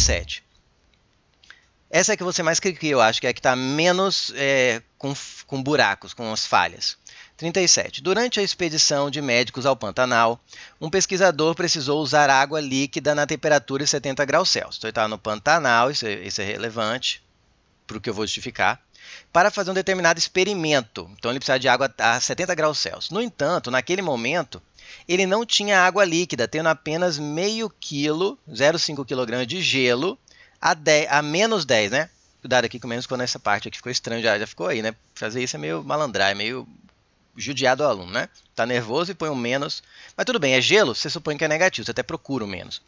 7. Essa é a que você mais clica, eu acho que é a que está menos é, com, com buracos, com as falhas. 37. Durante a expedição de médicos ao Pantanal, um pesquisador precisou usar água líquida na temperatura de 70 graus Celsius. Então, ele está no Pantanal, isso é, isso é relevante para o que eu vou justificar para fazer um determinado experimento. Então ele precisava de água a 70 graus Celsius. No entanto, naquele momento, ele não tinha água líquida, tendo apenas meio quilo, 0,5 kg de gelo a, 10, a menos 10, né? Cuidado aqui com menos quando essa parte aqui ficou estranha, já, já ficou aí, né? Fazer isso é meio malandrar, é meio judiado ao aluno, né? Tá nervoso e põe um menos. Mas tudo bem, é gelo, você supõe que é negativo, você até procura o um menos.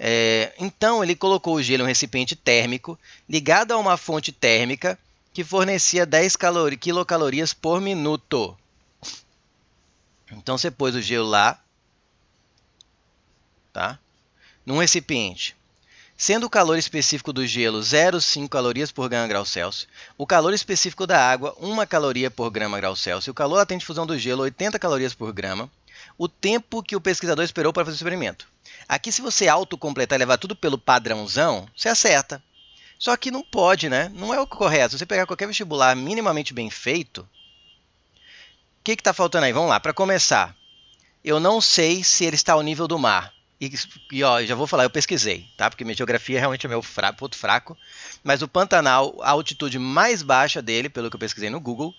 É, então ele colocou o gelo em um recipiente térmico ligado a uma fonte térmica que fornecia 10 quilocalorias por minuto. Então você pôs o gelo lá, tá? Num recipiente. Sendo o calor específico do gelo 0,5 calorias por grama grau Celsius, o calor específico da água 1 caloria por grama grau Celsius, o calor latente de fusão do gelo 80 calorias por grama, o tempo que o pesquisador esperou para fazer o experimento. Aqui, se você autocompletar e levar tudo pelo padrãozão, você acerta. Só que não pode, né? Não é o correto. Se você pegar qualquer vestibular minimamente bem feito, o que está faltando aí? Vamos lá, para começar. Eu não sei se ele está ao nível do mar. E, e ó, já vou falar, eu pesquisei, tá? Porque minha geografia é realmente é meu fraco, ponto fraco. Mas o Pantanal, a altitude mais baixa dele, pelo que eu pesquisei no Google,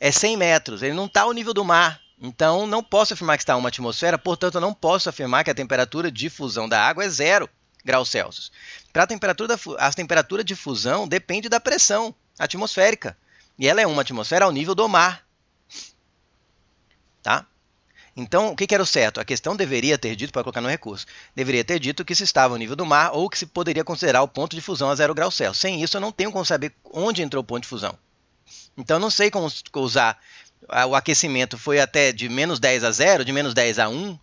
é 100 metros. Ele não está ao nível do mar. Então, não posso afirmar que está uma atmosfera, portanto, eu não posso afirmar que a temperatura de fusão da água é zero graus Celsius. Para a temperatura, a temperatura de fusão depende da pressão atmosférica. E ela é uma atmosfera ao nível do mar. Tá? Então, o que, que era o certo? A questão deveria ter dito, para colocar no recurso, deveria ter dito que se estava ao nível do mar ou que se poderia considerar o ponto de fusão a zero grau Celsius. Sem isso, eu não tenho como saber onde entrou o ponto de fusão. Então, eu não sei como usar o aquecimento foi até de menos 10 a 0, de menos 10 a 1,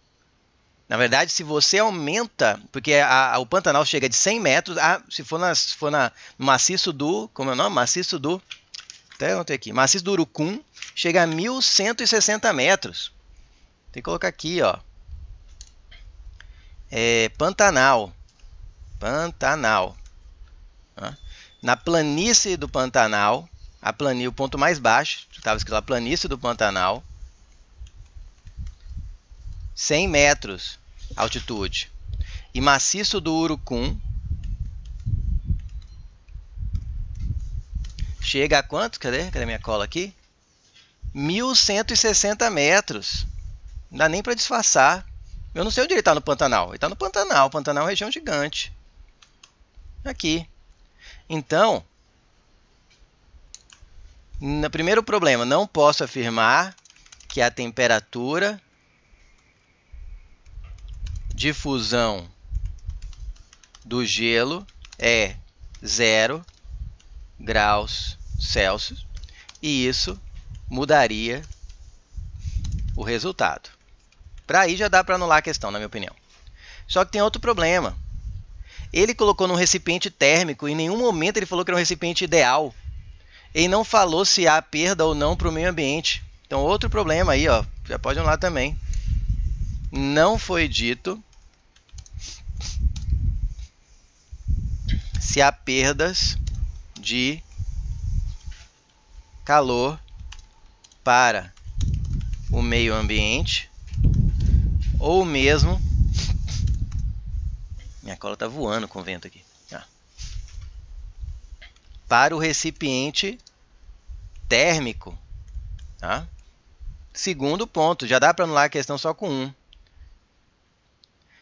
na verdade, se você aumenta, porque a, a, o Pantanal chega de 100 metros, a, se for, na, se for na, no maciço do, como é o nome? Maciço do, até anotei aqui, maciço do Urucum, chega a 1.160 metros. Tem que colocar aqui, ó. É, Pantanal. Pantanal. Na planície do Pantanal, a planície, o ponto mais baixo, estava escrito a planície do Pantanal, 100 metros altitude. E maciço do Urucum chega a quanto? Cadê? Cadê minha cola aqui? 1160 metros. Não dá nem para disfarçar. Eu não sei onde ele está no Pantanal. Ele está no Pantanal. O Pantanal é uma região gigante. Aqui. Então, no primeiro problema, não posso afirmar que a temperatura difusão do gelo é 0 graus Celsius e isso mudaria o resultado. Para aí já dá para anular a questão, na minha opinião. Só que tem outro problema. Ele colocou num recipiente térmico e em nenhum momento ele falou que era um recipiente ideal. Ele não falou se há perda ou não para o meio ambiente. Então, outro problema aí, ó, já pode anular também. Não foi dito se há perdas de calor para o meio ambiente ou mesmo minha cola está voando com o vento aqui ah. para o recipiente térmico Ah, segundo ponto já dá para anular a questão só com um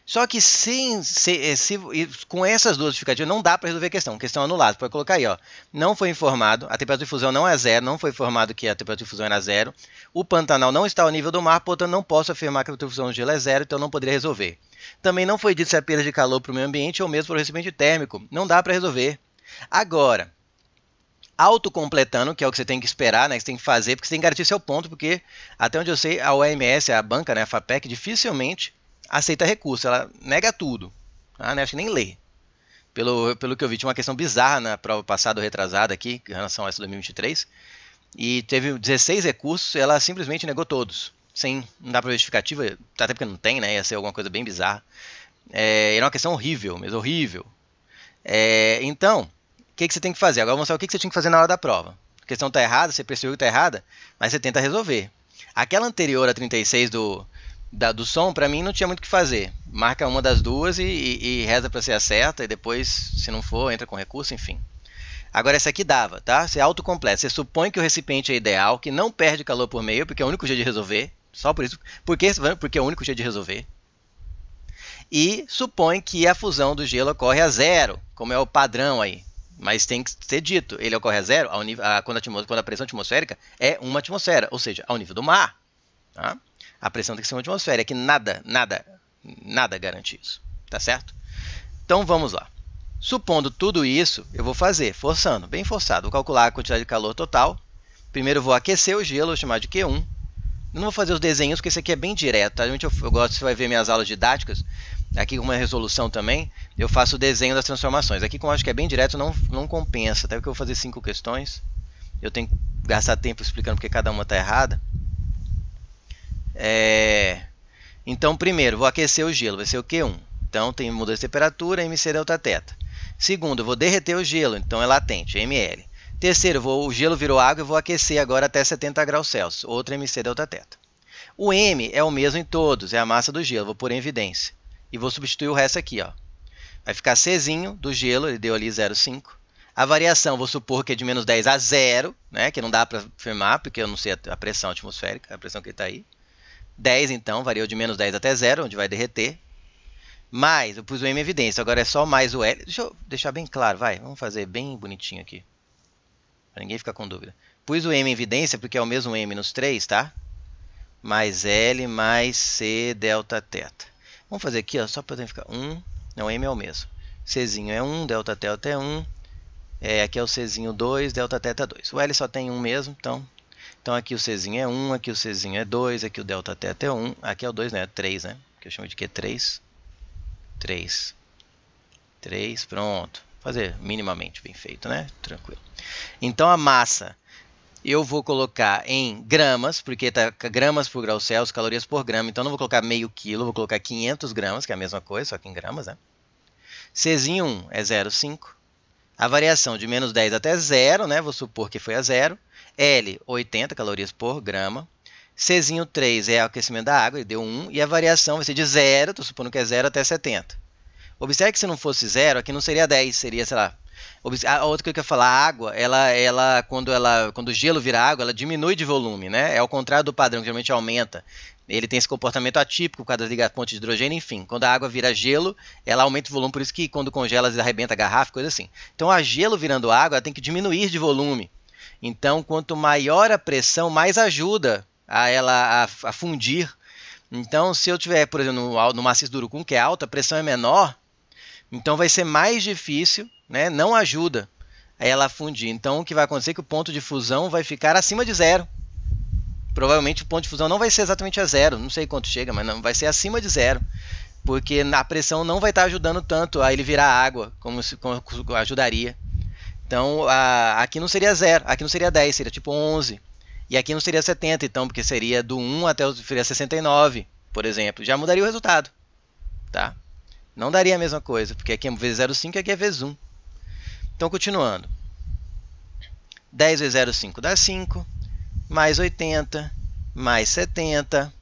só que sem, eh, se, se, com essas duas justificativas não dá para resolver a questão. Questão é anulada. Pode colocar aí, ó. Não foi informado, a temperatura de fusão não é zero, não foi informado que a temperatura de fusão era zero. O Pantanal não está ao nível do mar, portanto não posso afirmar que a temperatura de fusão do gelo é zero, então não poderia resolver. Também não foi dito se é perda de calor para o meio ambiente ou mesmo para o recipiente térmico. Não dá para resolver. Agora, autocompletando, que é o que você tem que esperar, né? Que você tem que fazer, porque você tem que garantir seu ponto, porque até onde eu sei, a OMS, a banca, né, a FAPEC, dificilmente aceita recurso, ela nega tudo. Ah, né? Acho que nem lê. Pelo, pelo que eu vi, tinha uma questão bizarra na prova passada retrasada aqui, em relação a essa 2023, e teve 16 recursos e ela simplesmente negou todos. Sem, não dá pra justificativa, tá até porque não tem, né? Ia ser alguma coisa bem bizarra. É, era uma questão horrível, mesmo horrível. É, então, o que, que você tem que fazer? Agora eu vou mostrar o que, que você tinha que fazer na hora da prova. A questão está errada, você percebeu que está errada, mas você tenta resolver. Aquela anterior a 36 do, da, do som, para mim, não tinha muito o que fazer. Marca uma das duas e, e, e reza para ser a certa, e depois, se não for, entra com recurso, enfim. Agora, essa aqui dava, tá? Você autocompleto. Você supõe que o recipiente é ideal, que não perde calor por meio, porque é o único jeito de resolver. Só por isso. porque Porque é o único jeito de resolver. E supõe que a fusão do gelo ocorre a zero, como é o padrão aí. Mas tem que ser dito, ele ocorre a zero a, quando, a, quando a pressão atmosférica é uma atmosfera, ou seja, ao nível do mar. Tá? A pressão tem que ser uma atmosfera, é que nada, nada, nada garante isso, tá certo? Então vamos lá. Supondo tudo isso, eu vou fazer, forçando, bem forçado, vou calcular a quantidade de calor total. Primeiro vou aquecer o gelo, vou chamar de Q1. Eu não vou fazer os desenhos, porque isso aqui é bem direto. Tá? A Gente, eu, eu gosto, você vai ver minhas aulas didáticas, aqui com uma resolução também, eu faço o desenho das transformações. Aqui, como eu acho que é bem direto, não, não compensa, até tá? porque eu vou fazer cinco questões. Eu tenho que gastar tempo explicando porque cada uma está errada. É... Então, primeiro, vou aquecer o gelo, vai ser o Q1. Então, tem mudança de temperatura, MC delta teta. Segundo, vou derreter o gelo, então é latente, é ML. Terceiro, vou, o gelo virou água e vou aquecer agora até 70 graus Celsius, outro MC delta teta. O M é o mesmo em todos, é a massa do gelo, vou pôr em evidência. E vou substituir o resto aqui, ó. Vai ficar Czinho do gelo, ele deu ali 0,5. A variação, vou supor que é de menos 10 a 0, né, que não dá para afirmar, porque eu não sei a pressão atmosférica, a pressão que está aí. 10, então, variou de menos 10 até 0, onde vai derreter. Mais, eu pus o M em evidência, agora é só mais o L. Deixa eu deixar bem claro, vai. Vamos fazer bem bonitinho aqui. Pra ninguém ficar com dúvida. Pus o M em evidência porque é o mesmo M nos três, tá? Mais L mais C delta teta. Vamos fazer aqui, ó, só para ficar... 1, um, não, M é o mesmo. C é 1, um, delta teta é 1. Um, é, aqui é o C 2, delta teta 2. O L só tem um mesmo, então então aqui o Czinho é 1, aqui o Czinho é 2, aqui o ΔT até 1, aqui é o 2, né? É 3, né? Que eu chamo de Q3. 3. 3, pronto. Fazer minimamente bem feito, né? Tranquilo. Então a massa eu vou colocar em gramas, porque está gramas por grau Celsius, calorias por grama, então não vou colocar meio quilo, vou colocar 500 gramas, que é a mesma coisa, só que em gramas, né? Czinho 1 é 0,5. A variação de menos 10 até 0, né? Vou supor que foi a 0. L, 80 calorias por grama. Czinho 3 é o aquecimento da água, ele deu 1, e a variação vai ser de 0, estou supondo que é 0 até 70. Observe que se não fosse 0, aqui não seria 10, seria, sei lá. A outra coisa que eu ia falar, a água, ela, ela, quando, ela, quando o gelo vira água, ela diminui de volume, né? É ao contrário do padrão, que geralmente aumenta. Ele tem esse comportamento atípico por causa das pontes de hidrogênio, enfim. Quando a água vira gelo, ela aumenta o volume, por isso que quando congela, ela arrebenta a garrafa, coisa assim. Então, a gelo virando água, ela tem que diminuir de volume. Então, quanto maior a pressão, mais ajuda a ela a, a fundir. Então, se eu tiver, por exemplo, no, no maciço duro com que é alta, a pressão é menor, então vai ser mais difícil, né? não ajuda a ela a fundir. Então, o que vai acontecer é que o ponto de fusão vai ficar acima de zero. Provavelmente o ponto de fusão não vai ser exatamente a zero, não sei quanto chega, mas não vai ser acima de zero porque a pressão não vai estar ajudando tanto a ele virar água como, se, como ajudaria. Então, a, aqui não seria 0, aqui não seria 10, seria tipo 11. E aqui não seria 70, então, porque seria do 1 até o, seria 69, por exemplo. Já mudaria o resultado, tá? Não daria a mesma coisa, porque aqui é vezes 0,5 e aqui é vezes 1. Então, continuando. 10 vezes 0,5 dá 5, mais 80, mais 70,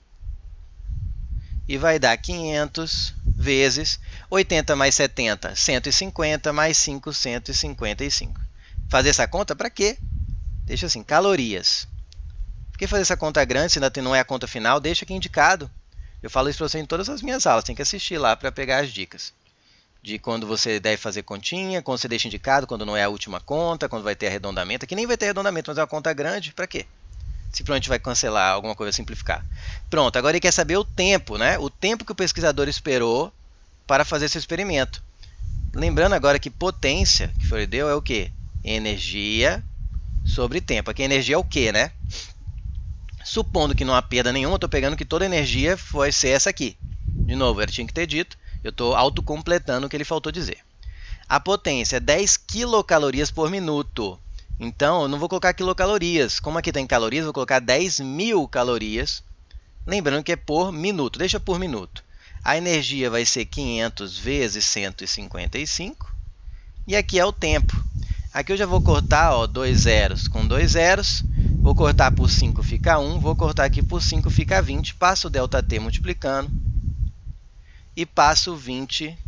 e vai dar 500 vezes 80 mais 70, 150 mais 5, 155. Fazer essa conta para quê? Deixa assim, calorias. Por que fazer essa conta grande se ainda não é a conta final? Deixa aqui indicado. Eu falo isso para você em todas as minhas aulas, tem que assistir lá para pegar as dicas. De quando você deve fazer continha, quando você deixa indicado, quando não é a última conta, quando vai ter arredondamento. Aqui nem vai ter arredondamento, mas é uma conta grande, para quê? simplesmente vai cancelar alguma coisa, simplificar. Pronto, agora ele quer saber o tempo, né? O tempo que o pesquisador esperou para fazer seu experimento. Lembrando agora que potência que foi deu é o que? Energia sobre tempo. Aqui energia é o quê, né? Supondo que não há perda nenhuma, eu estou pegando que toda energia foi ser essa aqui. De novo, ele tinha que ter dito, eu estou autocompletando o que ele faltou dizer. A potência é 10 quilocalorias por minuto. Então, eu não vou colocar quilocalorias. Como aqui tem calorias, vou colocar 10 mil calorias. Lembrando que é por minuto, deixa por minuto. A energia vai ser 500 vezes 155. E aqui é o tempo. Aqui eu já vou cortar ó, dois zeros com dois zeros. Vou cortar por 5 fica 1. Vou cortar aqui por 5 fica 20. Passo o ΔT multiplicando. E passo 20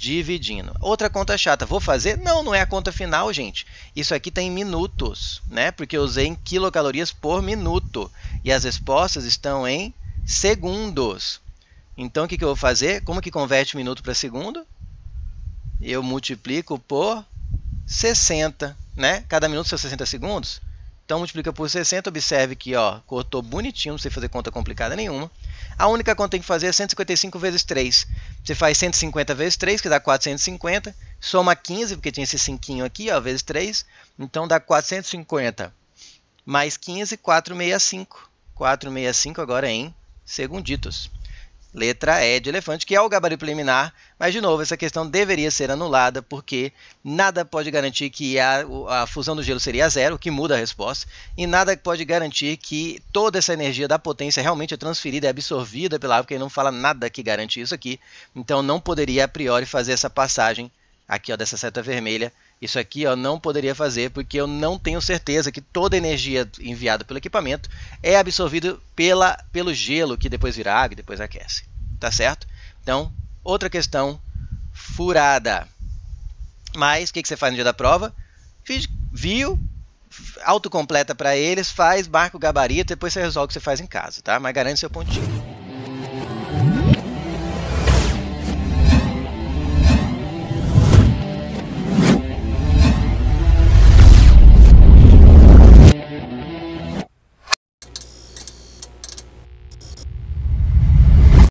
dividindo. Outra conta chata, vou fazer? Não, não é a conta final, gente. Isso aqui tem tá minutos, né? Porque eu usei em quilocalorias por minuto. E as respostas estão em segundos. Então, o que, que eu vou fazer? Como que converte minuto para segundo? Eu multiplico por 60, né? Cada minuto são 60 segundos. Então multiplica por 60, observe que ó, cortou bonitinho, não precisa fazer conta complicada nenhuma. A única conta que tem que fazer é 155 vezes 3. Você faz 150 vezes 3, que dá 450, soma 15, porque tinha esse 5 aqui, ó, vezes 3, então dá 450 mais 15, 465. 465 agora em segunditos. Letra E de elefante, que é o gabarito preliminar, mas de novo, essa questão deveria ser anulada, porque nada pode garantir que a, a fusão do gelo seria zero, que muda a resposta, e nada pode garantir que toda essa energia da potência realmente é transferida, é absorvida pela água, porque ele não fala nada que garante isso aqui, então não poderia a priori fazer essa passagem aqui ó, dessa seta vermelha isso aqui eu não poderia fazer porque eu não tenho certeza que toda a energia enviada pelo equipamento é absorvida pela, pelo gelo que depois vira água e depois aquece. Tá certo? Então, outra questão furada. Mas o que, que você faz no dia da prova? Viu, autocompleta para eles, faz, marca o gabarito, depois você resolve o que você faz em casa, tá? Mas garante seu pontinho.